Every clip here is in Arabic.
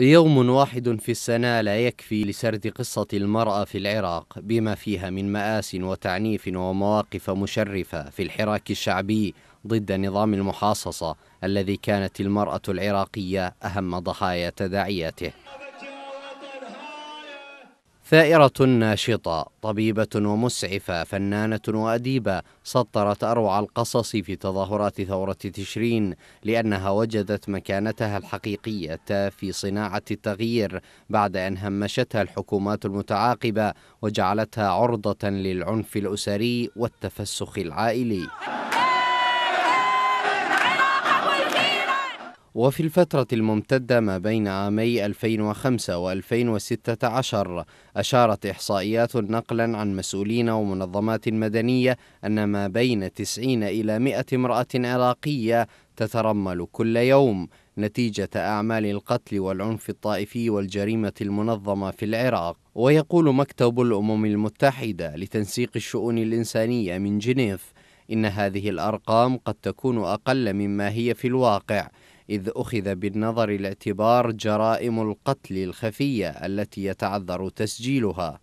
يوم واحد في السنة لا يكفي لسرد قصة المرأة في العراق بما فيها من مآس وتعنيف ومواقف مشرفة في الحراك الشعبي ضد نظام المحاصصة الذي كانت المرأة العراقية أهم ضحايا تداعياته ثائرة ناشطة طبيبة ومسعفة فنانة وأديبة سطرت أروع القصص في تظاهرات ثورة تشرين لأنها وجدت مكانتها الحقيقية في صناعة التغيير بعد أن همشتها الحكومات المتعاقبة وجعلتها عرضة للعنف الأسري والتفسخ العائلي وفي الفترة الممتدة ما بين عامي 2005 و 2016 أشارت إحصائيات نقلا عن مسؤولين ومنظمات مدنية أن ما بين 90 إلى 100 امرأة عراقية تترمل كل يوم نتيجة أعمال القتل والعنف الطائفي والجريمة المنظمة في العراق ويقول مكتب الأمم المتحدة لتنسيق الشؤون الإنسانية من جنيف إن هذه الأرقام قد تكون أقل مما هي في الواقع إذ أخذ بالنظر الاعتبار جرائم القتل الخفية التي يتعذر تسجيلها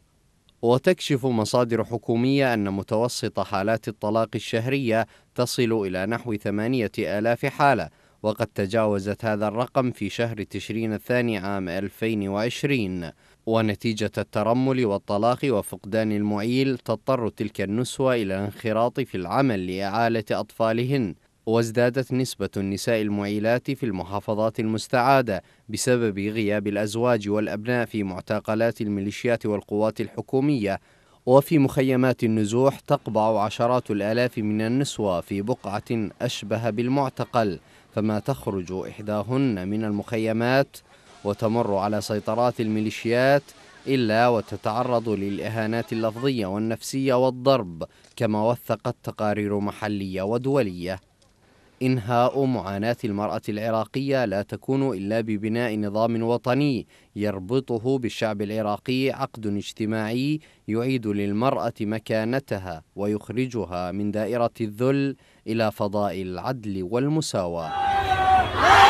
وتكشف مصادر حكومية أن متوسط حالات الطلاق الشهرية تصل إلى نحو ثمانية آلاف حالة وقد تجاوزت هذا الرقم في شهر تشرين الثاني عام 2020 ونتيجة الترمل والطلاق وفقدان المعيل تضطر تلك النسوة إلى الانخراط في العمل لإعالة أطفالهن وازدادت نسبة النساء المعيلات في المحافظات المستعادة بسبب غياب الأزواج والأبناء في معتقلات الميليشيات والقوات الحكومية وفي مخيمات النزوح تقبع عشرات الآلاف من النسوة في بقعة أشبه بالمعتقل فما تخرج إحداهن من المخيمات وتمر على سيطرات الميليشيات إلا وتتعرض للإهانات اللفظية والنفسية والضرب كما وثقت تقارير محلية ودولية إنهاء معاناة المرأة العراقية لا تكون إلا ببناء نظام وطني يربطه بالشعب العراقي عقد اجتماعي يعيد للمرأة مكانتها ويخرجها من دائرة الذل إلى فضاء العدل والمساواة